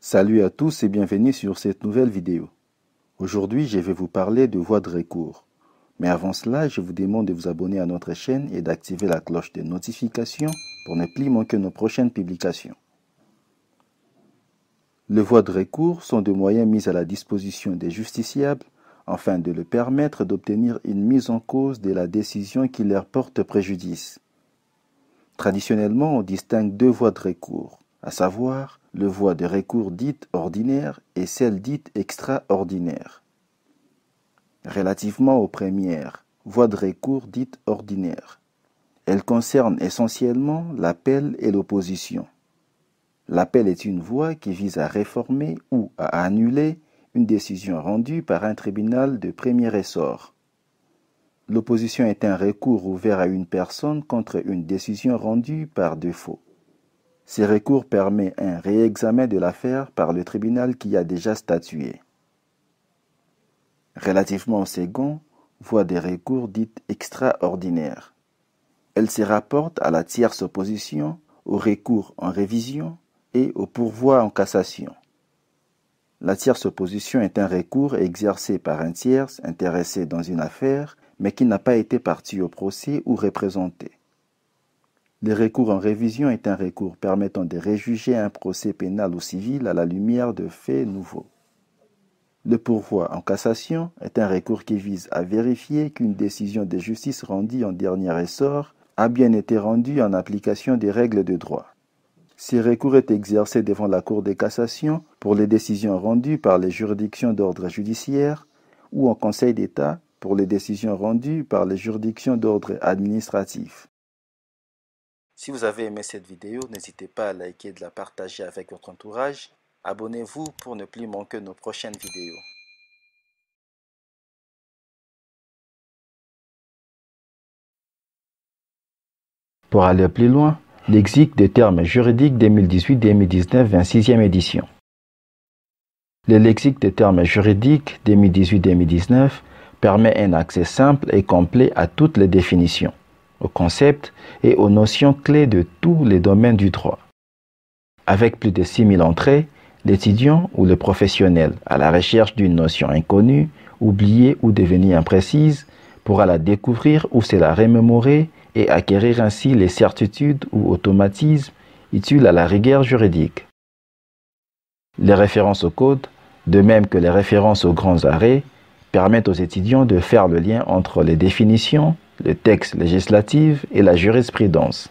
Salut à tous et bienvenue sur cette nouvelle vidéo. Aujourd'hui, je vais vous parler de voies de recours. Mais avant cela, je vous demande de vous abonner à notre chaîne et d'activer la cloche de notification pour ne plus manquer nos prochaines publications. Les voies de recours sont des moyens mis à la disposition des justiciables afin de le permettre d'obtenir une mise en cause de la décision qui leur porte préjudice. Traditionnellement, on distingue deux voies de recours, à savoir le voie de recours dite ordinaire et celle dite extraordinaire. Relativement aux premières, voies de recours dite ordinaire, elles concernent essentiellement l'appel et l'opposition. L'appel est une voie qui vise à réformer ou à annuler décision rendue par un tribunal de premier ressort. L'opposition est un recours ouvert à une personne contre une décision rendue par défaut. Ce recours permet un réexamen de l'affaire par le tribunal qui a déjà statué. Relativement au second, voie des recours dites extraordinaires. Elle se rapporte à la tierce opposition, au recours en révision et au pourvoi en cassation. La tierce opposition est un recours exercé par un tierce intéressé dans une affaire, mais qui n'a pas été parti au procès ou représenté. Le recours en révision est un recours permettant de réjuger un procès pénal ou civil à la lumière de faits nouveaux. Le pourvoi en cassation est un recours qui vise à vérifier qu'une décision de justice rendue en dernier essor a bien été rendue en application des règles de droit. Si recours est exercé devant la Cour de cassation pour les décisions rendues par les juridictions d'ordre judiciaire ou en Conseil d'État pour les décisions rendues par les juridictions d'ordre administratif. Si vous avez aimé cette vidéo, n'hésitez pas à liker et de la partager avec votre entourage. Abonnez-vous pour ne plus manquer nos prochaines vidéos. Pour aller plus loin, Lexique des termes juridiques 2018-2019, 26e édition. Le lexique des termes juridiques 2018-2019 permet un accès simple et complet à toutes les définitions, aux concepts et aux notions clés de tous les domaines du droit. Avec plus de 6000 entrées, l'étudiant ou le professionnel à la recherche d'une notion inconnue, oubliée ou devenue imprécise pourra la découvrir ou se la remémorer et acquérir ainsi les certitudes ou automatismes utiles à la rigueur juridique. Les références au code, de même que les références aux grands arrêts, permettent aux étudiants de faire le lien entre les définitions, le texte législatif et la jurisprudence.